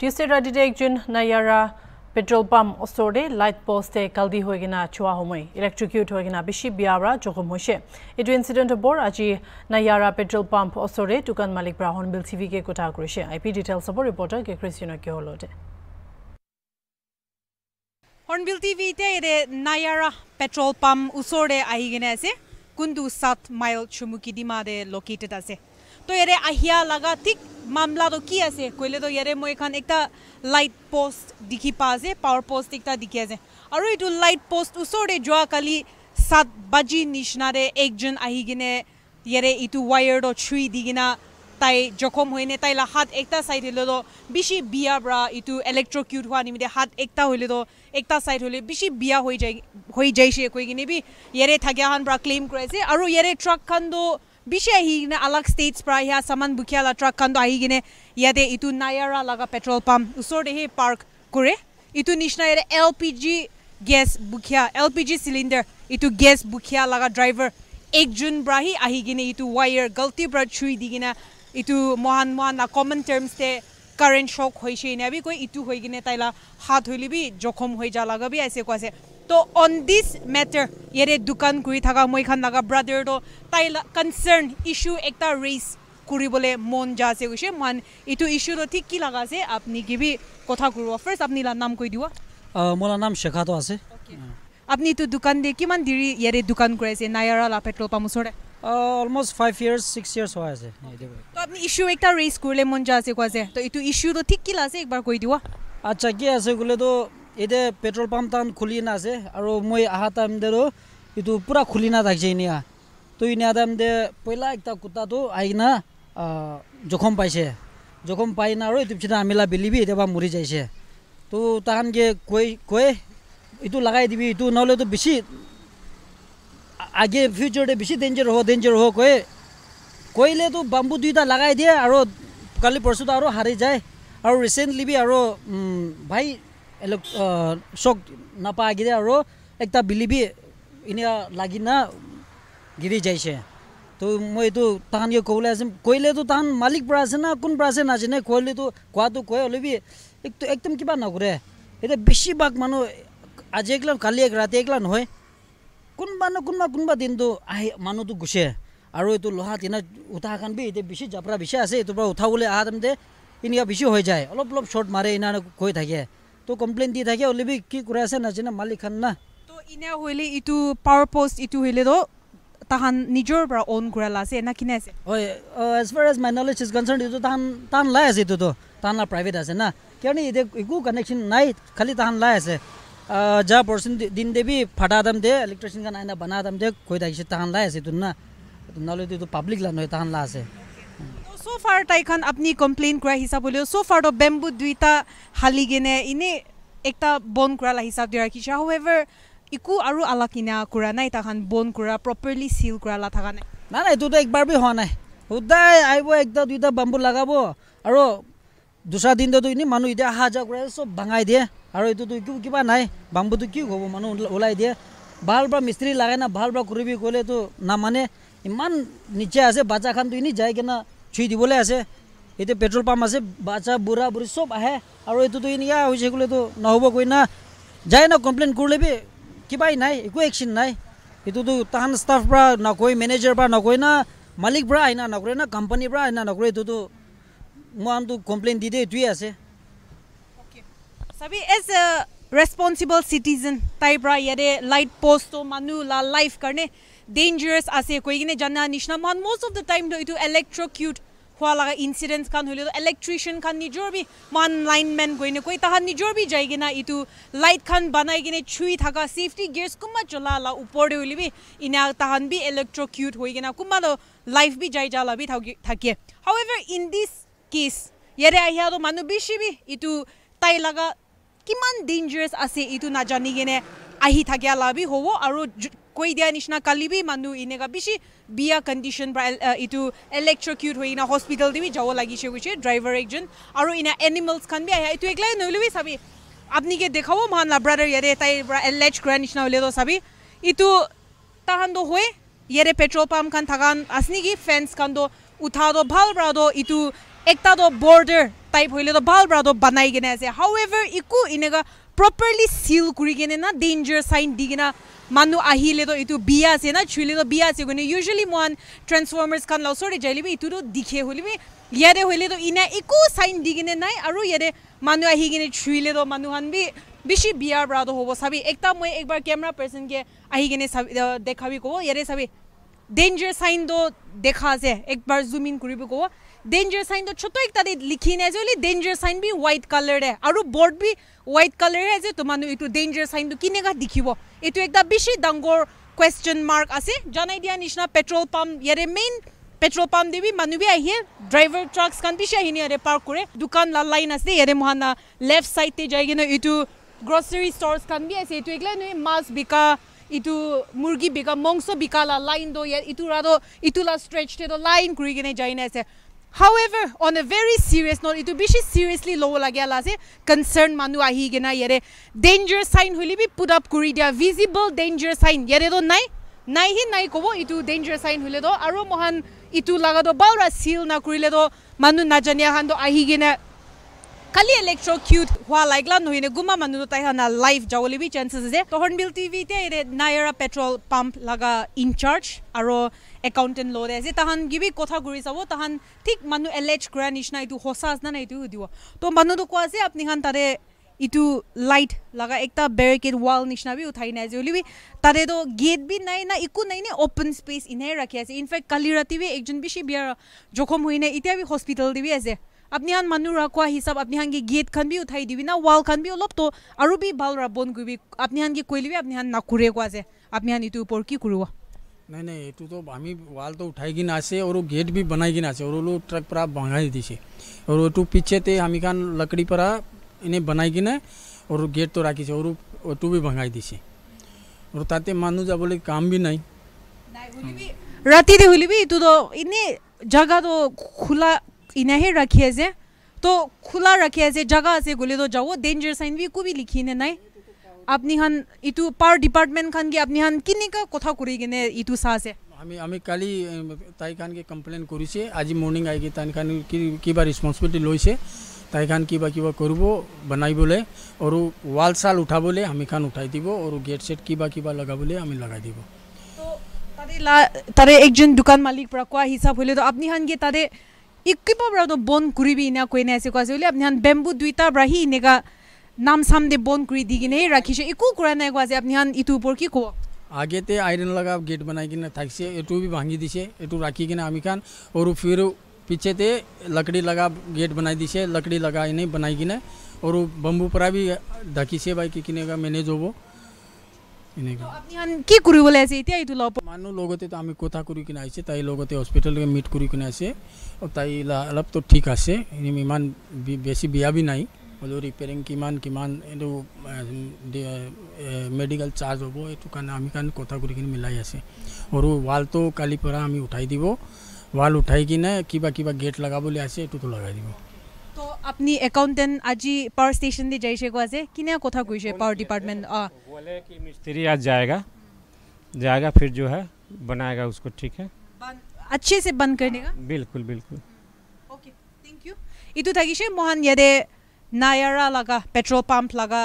Tuesday ৰাতিতে একজন Nayara petrol pump ওচৰতে লাইট পষ্টে কালদি হৈ কিনে চোৱা সময় ইলেক্ট্ৰিকিউট হৈ কিনে বেছি বিয়াৰা জখম হৈছে এইটো ইঞ্চিডেণ্ট হ'ব আজি নাইয়াৰা পেট্ৰল পাম্প ওচৰতে দোকান মালিক ব্ৰাহ্মণ বিল চি ভিকে কথা কৰিছে আই পি ডিটেইলছ হ'ব ৰিপৰ্টাৰ কে কৃষ্ণকে হলতে হৰ্ণবিল টি ভি এতিয়া ইয়াতে নাইয়াৰা পেট্ৰল পাম্প ওচৰতে আহি কিনে আছে কোনটো সাত মাইল চুমুকি ডিমাতে লোকেটেড আছে তো ইয়াৰে আহিয়া লগা ঠিক মামলাটো কি আছে কৈলেতো ইয়াৰে মই এখন এটা লাইট পষ্ট দেখি পাওঁ যে পাৱাৰ পষ্ট এটা দেখি আছে আৰু এইটো লাইট পষ্ট ওচৰতে যোৱাকালি সাত বাজি নিচিনাৰে একজন আহি কিনে ইয়াৰে এইটো ৱায়াৰটো চুই দি কিনে তাই জখম হৈ নে তাই হাত একটা চাইড হ'লেতো বেছি বিয়া পৰা এইটো ইলেক্ট্ৰকিউট হোৱা নিমিতে হাত একটা হ'লেতো একটা চাইড হ'লে বেছি বিয়া হৈ যায় হৈ যাইছে কৈ কিনে বি ইয়াৰে থাকে অহান পৰা ক্লেইম কৰাইছে আৰু ইয়াৰে ট্ৰাকখনটো bishe hi na alag states pra ya saman bukhiala truck kan do ahi gine yade itu nayara laga petrol pump usor de he park kure itu nishna yare lpg gas bukhia lpg cylinder itu gas bukhia laga driver ek jun bra hi ahi gine itu wire galti bra chui digina itu mohan mohan na common terms te current shock hoise ne abi koi itu hoigine taila hat hoilibi jokhom hoija laga bi aise ko ase তো on this matter ইয়াৰে দোকান কৰি থকা মই খান লগা brother তাই concerned issue এটা raise কৰিবলৈ মন যা আছে কৈছে মান এইটো ইছ্যুটো ঠিক কি লগা আছে আপুনি কিবি কথা কৰিব ফাৰ্ষ্ট আপুনি নাম কৈ দিব মোৰ নাম শেখাটো আছে আপুনি এইটো দোকান দিয়ে কিমান দেৰি ইয়াৰে দোকান কৰি আছে নায়াৰা লা পেট্ৰল পাম্প ওচৰতে almost five years six years হৈ আছে আপুনি ইছ্যু এটা ৰেইজ কৰিলে মন যা আছে কোৱা যে তো এইটো ইছ্যুটো ঠিক কি লাগে একবাৰ কৈ দিব আচ্ছা কি আছে বোলেতো এতিয়া পেট্ৰল পাম্পটান খুলি না আছে আৰু মই অহা টাইম দেৰো এইটো পূৰা খুলি নাথাকিছে এনেয়া তো এনেয়া টাইম দে পইলা একটা কুটাটো আহিনা জখম পাইছে জখম পাই না আৰু এইটো পিছতে আমিলা বেলিবি এতিয়া মৰি যাইছে তো তাহানকে কৈ কৈ এইটো লগাই দিবি এইটো নহ'লেতো বেছি আগে ফিউচাৰতে বেছি ডেঞ্জাৰ হ'ব ডেঞ্জাৰ হ'ব কৈ কৰিলেতো বাম্বু দুইটা লগাই দিয়ে আৰু কালি পৰশুটো আৰু হাৰি যায় আৰু ৰিচেণ্টলি বি আৰু ভাই এলেক চক নাপায় গিৰে আৰু একটা বিলিবি এনে লাগি না গিৰি যাইছে তো মই এইটো তাহানকে ক'বলৈ আছে কৰিলেতো তাহান মালিক পৰা আছে না কোনপৰা আছে নাজানে কৰিলেতো কোৱাটো কৈ অলিবি একটো একদম কিবা নকৰে এতিয়া বেছিভাগ মানুহ আজি এইগিলা কালি এক ৰাতি এইগিলা নহয় কোনোবা ন কোনোবা কোনোবা দিনটো আহি মানুহটো গুচে আৰু এইটো লোহা দিনা উঠা কানবি এতিয়া বেছি জাপৰা বেছি আছে এইটোৰ পৰা উঠাবলৈ আহাতে এনেকুৱা বেছি হৈ যায় অলপ অলপ শ্বৰ্ট মাৰে এনে কৈ থাকে তো কমপ্লেইন দি থাকে অলিবি কি কৰে আছে নাজানে মালিক খান না তো ইনে হইলে ইটো পাৱাৰ পোষ্ট ইটো হইলে তো তাহান নিজৰ পৰা অন কৰা লাছে না কিনে আছে হয় as far as my knowledge is concern ইটো তাহান তাহান লাই আছে ইটো তো তাহান প্ৰাইভেট আছে না কাৰণ ইয়াতে একো কানেকশ্যন নাই খালি তাহান লাই আছে যা পৰ্চন দিন দে বি ফাটা দাম দে ইলেক্ট্ৰিচিয়ান কাৰণে বনা দাম দে কৈ থাকিছে তাহান লাই আছে ইটো না নহ'লে ইটো পাব্লিক লা তাহান লা আছে চ' ফাৰ তাইখন আপুনি কমপ্লেইন কৰা হিচাপলৈও চ' ফাৰ তো বেম্বু দুইটা হালি কিনে এনেই একটা বন কৰালা হিচাপ দি ৰাখিছে হাউ এভাৰ একো আৰু আলা কিনা কৰা নাই তাখন বন কৰা প্ৰপাৰলি চিল কৰালা থকা নাই নাই নাই এইটোতো একবাৰ বি হোৱা নাই সদায় আহিব একটা দুইটা বাম্বু লগাব আৰু দুচাৰ দিনটোতো এনেই মানুহ এতিয়া অহা যোৱা কৰে চব ভাঙাই দিয়ে আৰু এইটোতো একো কিবা নাই বাম্বুটো কি হ'ব মানুহ ওলাই দিয়ে ভাল পৰা মিস্ত্ৰী লাগে না ভাল পৰা কৰিবি ক'লেতো নামানে ইমান নিচে আছে বাজাৰখনটো এনেই যাই কিনে ছুই দিবলৈ আছে এতিয়া পেট্ৰল পাম্প আছে বাচ্ছা বুঢ়া বুঢ়ী চব আহে আৰু এইটোতো এনেকুৱা হৈছে সেইগুলোতো নহ'ব কৈ না যায় ন কমপ্লেইন কৰিলেবি কিবাই নাই একো একচিন নাই এইটোতো তাহান ষ্টাফ পৰা নকৈ মেনেজাৰ পৰা নকৈ না মালিক পৰা আইনা নকৰে না কোম্পানীৰ পৰা আইনা নকৰে এইটোতো মই আনটো কমপ্লেইন দি দিয়ে এইটোৱে আছে ৰেচপনচিবল চিটিজেন তাইৰ পৰা ইয়াৰে লাইট প'ষ্ট মানুহ লা লাইফ কাৰণে ডেঞ্জাৰাছ আছে কৈ কিনে জানা নিচিনা মান মষ্ট অফ দ্য টাইম এইটো এলেক্ট্ৰকিউট হোৱা লগা ইঞ্চিডেণ্টছ খান হ'লেতো ইলেক্ট্ৰিচিয়ান খান নিজৰ বি মান লাইনমেন কৰিনে কৈ তাহাঁত নিজৰ বি যায় কিনা এইটো লাইট খান বনাই কিনে চুই থকা চেফটি গেছ কোনোবা জ্বলালা ওপৰতে উলিবি ইনে তাহান বি ইলেক্ট্ৰকিউট হৈ কিনা কোনোবা তো লাইফ বি যাই যা লাভি থাকে however in this case ইয়াৰে আহি আৰু মানুহ বেছি বি এইটো তাই লগা কিমান ডেঞ্জাৰেছ আছে এইটো নাজানি কিনে আহি থাকিয়া লাভ হ'ব আৰু কৈ দিয়া নিচিনা কালি বি মানুহ এনেকুৱা বেছি বিয়া কণ্ডিশ্যন বা এইটো ইলেক্ট্ৰিকিউট হৈ কিনে হস্পিটেল দিবি যাব লাগিছে কৈছে ড্ৰাইভাৰ একজন আৰু এনে এনিমেলছ খান বি আহে এইটো একলাই নল'বি চাবি আপুনি কে দেখাব মহান লাব্ৰাডাৰ ইয়াৰে তাইৰ পৰা এলেচ কৰা নিচিনা হ'লেতো চাবি এইটো তাহানতো হৈ ইয়াৰে পেট্ৰল পাম্প খান থকা আছে নেকি ফেন্স খানতো উঠাটো ভাল পৰাটো এইটো একটাতো বৰ্ডাৰ টাইপ হ'লে তো ভাল পৰাটো বনাই কিনে আছে হাউ এভাৰ একো এনেকুৱা প্ৰপাৰলি কৰি কিনে না ডেঞ্জাৰ চাইন দি কিনে মানুহ আহিলেতো এইটো বিয়া আছে না ছুইলেতো বিয়া আছে কিন্তু ইউজুৱেলি মই ট্ৰেঞ্চফৰ্মাৰ্ছ খান ওচৰতে যাইলিবি ইটো দিখে হ'লিবি ইয়াৰে হ'লেতো ইনে একো চাইন দি কিনে নাই আৰু ইয়াৰে মানুহ আহি কিনে ছুইলেতো মানুহখন বি বেছি বিয়াৰ ব্ৰাদ হ'ব চাবি একটা মই একবাৰ কেমেৰা পাৰ্চনকে আহি কিনে দেখাবি ক'ব ইয়াৰে চাবি ডেঞ্জাৰ চাইনটো দেখা আছে একবাৰ জুম ইন কৰিবি ক'ব ডেঞ্জাৰ চাইনটো ছোট একটা লিখি নাই যে অলি ডেঞ্জাৰ চাইন বি হোৱাইট কালাৰে আৰু বৰ্ড বি হোৱাইট কালাৰে যে তোমাৰ এইটো ডেঞ্জাৰ চাইনটো কেনেকুৱা দেখিব এইটো এটা বেছি ডাঙৰ কুৱেশ্যন মাৰ্ক আছে জনাই দিয়া নিচিনা পেট্ৰল পাম্প ইয়াৰে মেইন পেট্ৰল পাম্প দিবি মানুহবি আহিয়ে ড্ৰাইভাৰ ট্ৰাক্স খান বেছি আহি ইয়াৰে পাৰ্ক কৰে দোকান লাইন আছে ইয়াৰে মহান লেফ্ট চাইডে যাই কিনে এইটো গ্ৰচাৰি ষ্ট'ৰ খান বি আছে এইটো এইগিলা মাছ বিকা এইটো মুৰ্গী বিকা মাংস বিকালা লাইন দ ইয়াত ইটো ৰাতো ইটোলা ষ্ট্ৰেচতে লাইন ঘূৰি কিনে যাই নাই আছে However, on a very serious note, it will be seriously low lagya lase concern manu ahi gina yere danger sign huli bi put up kuri dia visible danger sign yere do nai nai hi nai kobo itu danger sign huli do aro mohan itu laga do baura seal na kuri le do manu najaniya han do ahi gina খালি electrocute হওয়া লাইগলা নহিনে গুমা মানু তাই হানা live যাওলি B chances আছে তোহন বিল TV তে এরে Nayara petrol pump লাগা ইনচার্জ আর একাউন্টেন্ট লরে আছে তাহান গিবি কথা গুরি যাব তাহান ঠিক মানু এলেজ গ্রান ইশনা ইটু হোসা আছে না ইটু দিও তো মানু তো কোয়া আছে আপনি হান তারে ইটু লাইট লাগা একটা ব্যারিকেড ওয়াল নিশনা বি উঠাই নাই জুলি বি তারে তো গেট বি নাই না ইকু নাই নে ওপেন স্পেস ইনে রাখি আছে ইনফ্যাক্ট কালি রাতি বি একজন বেশি বিয়ার জখম হইনে ইতিয়া বি হসপিটাল দিবি আছে আপনিহান মানুহ ৰখোৱা হিচাপ আপনিহান গেট খান বি উঠাই দিবি না ৱাল খান বি অলপ তো আৰু বি ভাল ৰ বন কৰিবি আপনিহান কি কৈ লবি আপনিহান নাখুৰে কোৱা যে আপনিহান এইটোৰ ওপৰত কি কৰো নাই নাই এইটোতো আমি ৱালটো উঠাই কিনে আছে আৰু গেট বি বনাই কিনে আছে আৰু ট্ৰেক পৰা ভঙাই দিছে আৰু এইটো পিছেতে আমি খান লকৰি পৰা এনে বনাই কিনে আৰু গেটটো ৰাখিছে আৰু এইটো বি ভঙাই দিছে আৰু তাতে মানুহ যাবলৈ কাম বি নাই ৰাতিতে শুলিবি এইটোতো এনেই জেগাটো খোলা इनहे रखे से तो खुला रखे से जगह से गोले तो जाओ डेंजर साइन भी को भी लिखी ने नहीं আপনি হান ইটু পার ডিপার্টমেন্ট খান কি আপনি হান কিনি কা কথা করি গনে ইটু সাসে আমি আমি কালি তাই খান কে কমপ্লেন করিছে আজ মর্নিং আই কি তাই খান কি কি বা রেসপন্সিবিলিটি লইছে তাই খান কি বা কি বা করব বানাই বলে আর ওয়াল সাল উঠা বলে আমি খান উঠাই দিব আর গেট সেট কি বা কি বা লাগা বলে আমি লাগাই দিব তো তারে একজন দোকান মালিক পড়া কোয়া হিসাব হইলে তো আপনি হান কে তারে ইকিব ব্ৰাউনো বন কৰিবি ইনে কৈনে আছে কোৱা আছে বুলি আপুনি বেম্বু দুইটা ব্ৰাহি এনেকা নাম চাম দে বন কৰি দি কিনেহে ৰাখিছে একো কৰা নাই কোৱা আছে হান ইটোৰ ওপৰত কি কওক আগেতে আইৰণ লগা গেট বনাই কিনে থাকিছে এইটো বি ভাঙি দিছে এইটো ৰাখি কিনে আমি খান আৰু ফিৰ পিছেতে লকৰি লগা গেট বনাই দিছে লকৰি লগা এনেই বনাই কিনে আৰু বম্বুৰ পৰা বি ঢাকিছে বাই কি কিনে মেনেজ হ'ব के तो कुरी बोले ऐसे इतिया तो, तो, तो ठीक आसे इनी मीमान भी नहीं रिपेयरिंग किमान मेडिकल चार्ज हम एटु कान आमी कान वाल तो कल परा आमी उठाई दिबो वाल उठाई कि गेट लगाबो ले आसे तो আপনি অ্যাকাউন্টেন্ট আজি পাওয়ার স্টেশন দি যাইছে কো আছে কিনা কথা কইছে পাওয়ার ডিপার্টমেন্ট আ বলে কি মিস্ত্রি আজ जाएगा जाएगा फिर जो है बनाएगा उसको ठीक है अच्छे से बंद कर देगा बिल्कुल बिल्कुल ओके थैंक यू मोहन यदे नायरा लगा पेट्रोल पंप लगा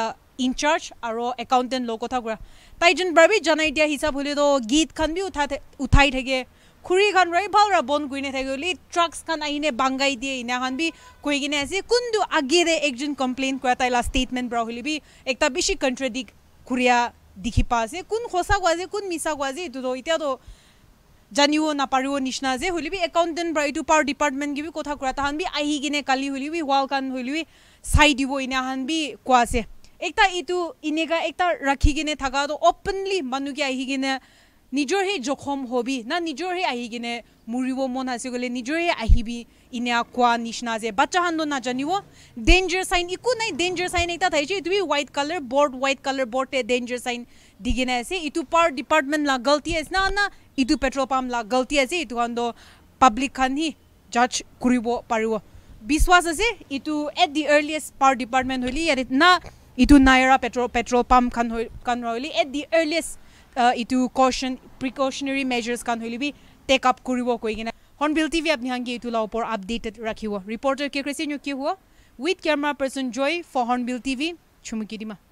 इनचार्ज और अकाउंटेंट लो कथा गुरा तई जन बारे जाना इतना हिसाब हूँ तो गीत खान भी उठा उठाई थके খুৰী খান ৰৈ ভাল ৰ বন্ধ কৰি নাথাকে বুলি ট্ৰাকছ খান আহিনে বাংগাই দিয়ে ইনাখান বি কৈ কিনে আছে কোনটো আগেৰে একজন কমপ্লেইন কৰা তাইলা ষ্টেটমেণ্ট পৰা হ'লে বি এটা বেছি কণ্ট্ৰেডিক খুৰীয়া দেখি পোৱা আছে কোন সঁচা কোৱা যে কোন মিছা কোৱা যে এইটোতো এতিয়াতো জানিব নাপাৰিব নিচিনা যে হ'লে বি একাউণ্টেণ্ট পৰা এইটো পাৱাৰ ডিপাৰ্টমেণ্ট কিবি কথা কৰা তাহান বি আহি কিনে কালি হ'লে বি ৱাল খান হ'লে বি চাই দিব ইনাখান বি কোৱা আছে একটা এইটো এনেকুৱা একটা ৰাখি কিনে থকাটো অপেনলি মানুহে আহি কিনে নিজৰ সেই জখম হবি না নিজৰ সেই আহি কিনে মৰিব মন আছে গ'লে নিজৰহে আহিবি ইনে কোৱা নিচিনা যে বাচ্চাখন নাজানিব ডেঞ্জাৰ চাইন একো নাই ডেঞ্জাৰ চাইন এটা থাকিছে এইটো white colour board white colour বৰ্ডে ডেঞ্জাৰ চাইন দি কিনে আছে এইটো পাৱাৰ ডিপাৰ্টমেণ্ট লা গল্টি আছে না না এইটো পেট্ৰল পাম্প লা গল্টি আছে এইটো কাৰণ পাব্লিক খানহি জাজ কৰিব পাৰিব বিশ্বাস আছে এইটো at the earliest power department হ'লে ইয়াৰে না এইটো নাইৰা পেট্ৰল পেট্ৰল পাম্প খান হৈ খান হ'লে এট দি আৰ্লিয়েষ্ট ইটো কশন প্ৰিকশনেৰি মেজাৰ্ছ কাৰণ হ'লে বি টেক আপ কৰিব কৈ কিনে হৰ্ণবিল টিভি আপুনি হাঙি এইটোলা ওপৰত আপডেটেড ৰাখিব ৰিপৰ্টাৰ কে কৈছে নো কি হ'ব with camera person Joy for Hornbill TV চুমুকি দিমা